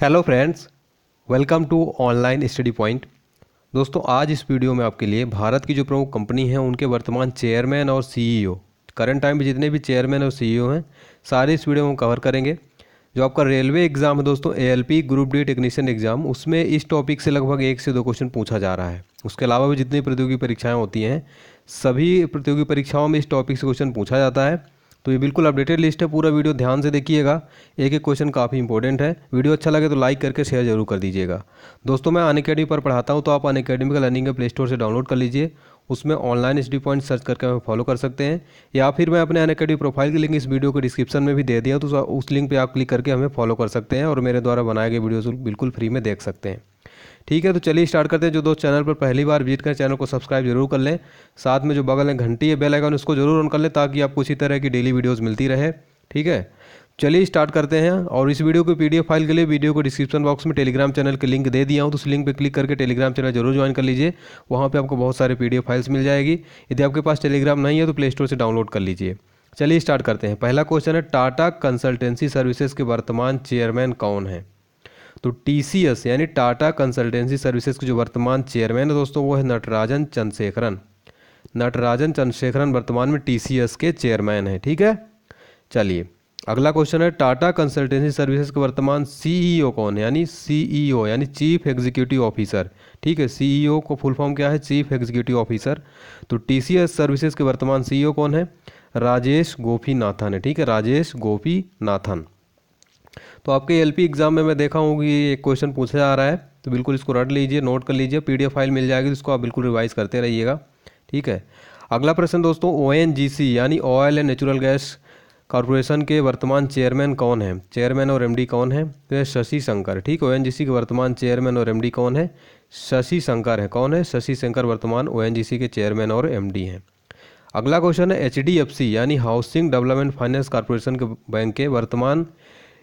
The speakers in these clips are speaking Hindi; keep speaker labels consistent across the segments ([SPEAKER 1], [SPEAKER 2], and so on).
[SPEAKER 1] hello friends welcome to online study point दोस्तों आज इस वीडियो में आपके लिए भारत की जो प्रमुख कंपनी हैं उनके वर्तमान चेयरमैन और सीईओ करंट टाइम में जितने भी चेयरमैन और सीईओ हैं सारे इस वीडियो में कवर करेंगे जो आपका रेलवे एग्ज़ाम है दोस्तों A group D technician exam उसमें इस टॉपिक से लगभग एक से दो क्वेश्चन पूछा जा रहा है उसके अलावा भी जितनी प्रतियोगी परीक्षाएँ होती हैं सभी प्रतियोगी परीक्षाओं में इस टॉपिक से क्वेश्चन पूछा जाता है तो ये बिल्कुल अपडेटेड लिस्ट है पूरा वीडियो ध्यान से देखिएगा एक एक क्वेश्चन काफ़ी इंपॉर्टेंट है वीडियो अच्छा लगे तो लाइक करके शेयर जरूर कर दीजिएगा दोस्तों मैं अन अकेडमी पर पढ़ाता हूँ तो आप अन अकेडमी का लर्निंग प्ले स्टोर से डाउनलोड कर लीजिए उसमें ऑनलाइन स्टडी पॉइंट सर्च करके हमें फॉलो कर सकते हैं या फिर मैं अपने अन अकेडमी प्रोफाइल की लिंक इस वीडियो के डिस्क्रिप्शन में भी दे दिया तो उस लिंक पर आप क्लिक करके हमें फॉलो कर सकते हैं और मेरे द्वारा बनाए गए वीडियोज़ बिल्कुल फ्री में देख सकते हैं ठीक है तो चलिए स्टार्ट करते हैं जो दोस्त चैनल पर पहली बार विजिट करें चैनल को सब्सक्राइब जरूर कर लें साथ में जो बगल में घंटी है बेल आइकन उसको जरूर ऑन कर लें ताकि आपको इसी तरह की डेली वीडियोज़ मिलती रहे ठीक है चलिए स्टार्ट करते हैं और इस वीडियो की पीडीएफ फाइल के लिए वीडियो को डिस्क्रिप्शन बॉक्स में टेलीग्राम चैनल के लिंक दे दिया हूं तो उस लिंक पर क्लिक करके टेलीग्राम चैनल जरूर ज्वाइन कर लीजिए वहां पे आपको बहुत सारे पीडीएफ फाइल्स मिल जाएगी यदि आपके पास टेलीग्राम नहीं है तो प्ले स्टोर से डाउनलोड कर लीजिए चलिए स्टार्ट करते हैं पहला क्वेश्चन है टाटा कंसल्टेंसी सर्विसेज के वर्तमान चेयरमैन कौन है तो टी यानी टाटा कंसल्टेंसी सर्विसेज के जो वर्तमान चेयरमैन है दोस्तों वो है नटराजन चंद्रशेखरन नटराजन चंद्रशेखरन वर्तमान में टी के चेयरमैन है ठीक है चलिए अगला क्वेश्चन है टाटा कंसल्टेंसी सर्विसेज के वर्तमान सीईओ e कौन है यानी सीईओ e यानी चीफ एग्जीक्यूटिव ऑफिसर ठीक है सीईओ e को फुल फॉर्म क्या है चीफ एग्जीक्यूटिव ऑफिसर तो टीसीएस सर्विसेज के वर्तमान सीईओ कौन है राजेश गोपी नाथन है ठीक है राजेश गोपी नाथन तो आपके एल एग्ज़ाम में मैं देखा हूँ कि एक क्वेश्चन पूछा जा रहा है तो बिल्कुल इसको रट लीजिए नोट कर लीजिए पी फाइल मिल जाएगी तो इसको आप बिल्कुल रिवाइज़ करते रहिएगा ठीक है अगला प्रश्न दोस्तों ओ यानी oil and natural gas corporation के वर्तमान चेयरमैन कौन है चेयरमैन और एमडी कौन है तो शशि शंकर ठीक ओ के वर्तमान चेयरमैन और एमडी कौन है शशि शंकर है कौन है शशि शंकर वर्तमान ओ के चेयरमैन और एमडी हैं अगला क्वेश्चन है एच यानी हाउसिंग डेवलपमेंट फाइनेंस कॉरपोरेशन के बैंक के वर्तमान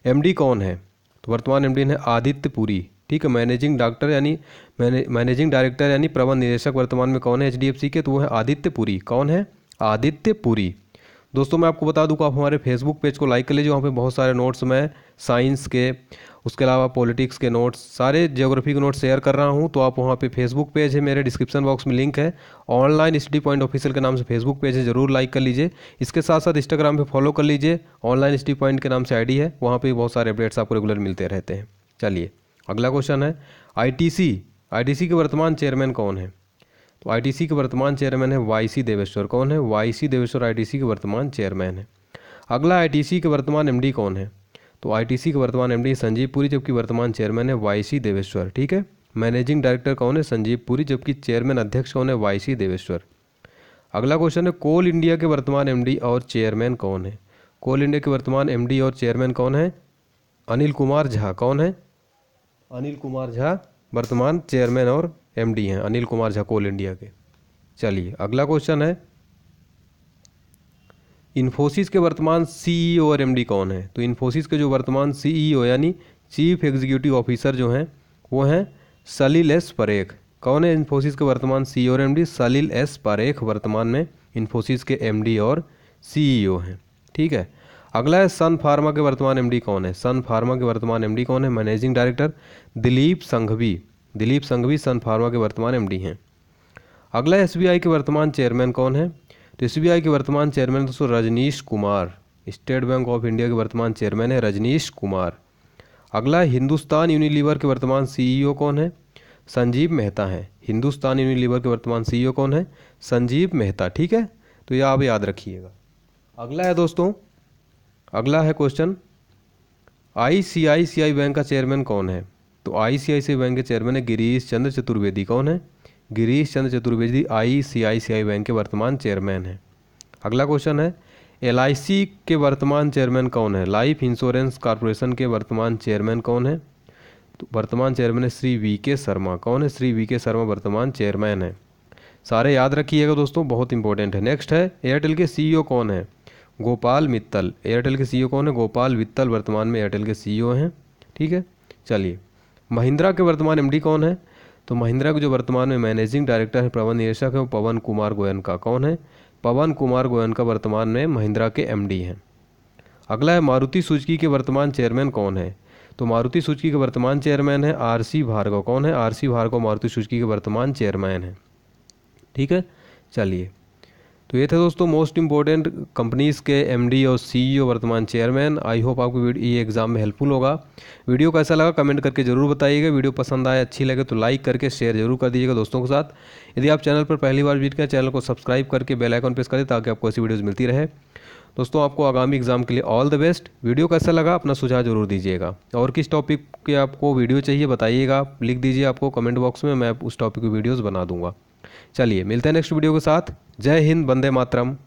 [SPEAKER 1] एम कौन है तो वर्तमान एम है आदित्य पुरी ठीक है मैनेजिंग डॉक्टर यानी मैने मैनेजिंग डायरेक्टर यानी प्रबंध निदेशक वर्तमान में कौन है एच के तो वो है आदित्य पुरी कौन है आदित्य पुरी दोस्तों मैं आपको बता दूं कि आप हमारे फेसबुक पेज को लाइक कर लीजिए वहाँ पे बहुत सारे नोट्स मैं साइंस के उसके अलावा पॉलिटिक्स के नोट्स सारे जियोग्राफी के नोट्स शेयर कर रहा हूँ तो आप वहाँ पे फेसबुक पेज है मेरे डिस्क्रिप्शन बॉक्स में लिंक है ऑनलाइन स्टडी पॉइंट ऑफिशियल के नाम से फेसबुक पेज है जरूर लाइक कर लीजिए इसके साथ साथ इंस्टाग्राम पर फॉलो कर लीजिए ऑनलाइन स्टडी पॉइंट के नाम से आई है वहाँ पर बहुत सारे अपडेट्स आपको रेगुलर मिलते रहते हैं चलिए अगला क्वेश्चन है आई टी सी के वर्तमान चेयरमैन कौन है तो आईटीसी के वर्तमान चेयरमैन है वाईसी देवेश्वर कौन है वाईसी देवेश्वर आईटीसी के वर्तमान चेयरमैन है अगला आईटीसी के वर्तमान एमडी कौन है तो आईटीसी के वर्तमान एमडी संजीव पुरी जबकि वर्तमान चेयरमैन है वाईसी देवेश्वर ठीक है मैनेजिंग डायरेक्टर कौन है संजीव पुरी जबकि चेयरमैन अध्यक्ष कौन है वाईसी देवेश्वर अगला क्वेश्चन है कोल इंडिया के वर्तमान एमडी और चेयरमैन कौन है कोल इंडिया के वर्तमान एमडी और चेयरमैन कौन है अनिल कुमार झा कौन है अनिल कुमार झा वर्तमान चेयरमैन और एमडी हैं अनिल कुमार झा कोल इंडिया के चलिए अगला क्वेश्चन है इन्फोसिस के वर्तमान सीईओ e और एमडी कौन है तो इन्फोसिस के जो वर्तमान सीईओ e यानी चीफ एग्जीक्यूटिव ऑफिसर जो हैं वो हैं सलील एस परेख कौन है इन्फोसिस के वर्तमान सीईओ e और एमडी सलील एस परेख वर्तमान में इन्फोसिस के एमडी और सीईओ हैं ठीक है अगला है सन फार्मा के वर्तमान एमडी कौन है सन फार्मा के वर्तमान एमडी कौन है मैनेजिंग डायरेक्टर दिलीप संघवी दिलीप संघवी सन फार्मा के वर्तमान एम हैं अगला एस के वर्तमान चेयरमैन कौन है तो एस के वर्तमान चेयरमैन दोस्तों Rajnish Kumar State Bank of India के वर्तमान चेयरमैन है रजनीश कुमार अगला हिंदुस्तान यूनिलीवर के वर्तमान सीईओ कौन है संजीव मेहता हैं हिंदुस्तान यूनिलीवर के वर्तमान सीईओ कौन है संजीव मेहता ठीक है तो यह आप याद रखिएगा अगला है दोस्तों अगला है क्वेश्चन आई बैंक का चेयरमैन कौन है तो आईसीआईसीआई बैंक के चेयरमैन है गिरीश चंद्र चतुर्वेदी कौन है गिरीश चंद्र चतुर्वेदी आईसीआईसीआई बैंक के वर्तमान चेयरमैन हैं अगला क्वेश्चन है एल के वर्तमान चेयरमैन कौन है लाइफ इंश्योरेंस कॉरपोरेशन के वर्तमान चेयरमैन कौन है तो वर्तमान चेयरमैन है श्री वी के शर्मा कौन है श्री वी के शर्मा वर्तमान चेयरमैन है सारे याद रखिएगा दोस्तों बहुत इंपॉर्टेंट है नेक्स्ट है एयरटेल के सी e कौन है गोपाल मित्तल एयरटेल के सी e कौन है गोपाल मित्तल वर्तमान में एयरटेल के सी e हैं ठीक है चलिए महिंद्रा के वर्तमान एमडी कौन है तो महिंद्रा के जो वर्तमान में मैनेजिंग डायरेक्टर है प्रबंध निदेशक है वो पवन कुमार गोयन का कौन है पवन कुमार गोयन का वर्तमान में महिंद्रा के एम हैं अगला है मारुति सुजुकी के वर्तमान चेयरमैन कौन है तो मारुति सुजुकी के वर्तमान चेयरमैन है आर सी भार्गव कौन है R C Bhargava Maruti Suzuki के वर्तमान चेयरमैन है ठीक है चलिए तो ये थे दोस्तों मोस्ट इंपॉर्टेंट कंपनीज़ के एम और सी e वर्तमान चेयरमैन आई होप आपको ये एग्ज़ाम में हेल्पफुल होगा वीडियो कैसा लगा कमेंट करके ज़रूर बताइएगा वीडियो पसंद आए अच्छी लगे तो लाइक करके शेयर जरूर कर दीजिएगा दोस्तों के साथ यदि आप चैनल पर पहली बार विजिट करें चैनल को सब्सक्राइब करके बेल आइकन प्रेस करें ताकि आपको ऐसी वीडियोज़ मिलती रहे दोस्तों आपको आगामी एग्ज़ाम के लिए ऑल द बेस्ट वीडियो कैसा लगा अपना सुझाव जरूर दीजिएगा और किस टॉपिक के आपको वीडियो चाहिए बताइएगा लिख दीजिए आपको कमेंट बॉक्स में मैं उस टॉपिक की वीडियोज़ बना दूंगा चलिए मिलते हैं नेक्स्ट वीडियो के साथ जय हिंद वंदे मातरम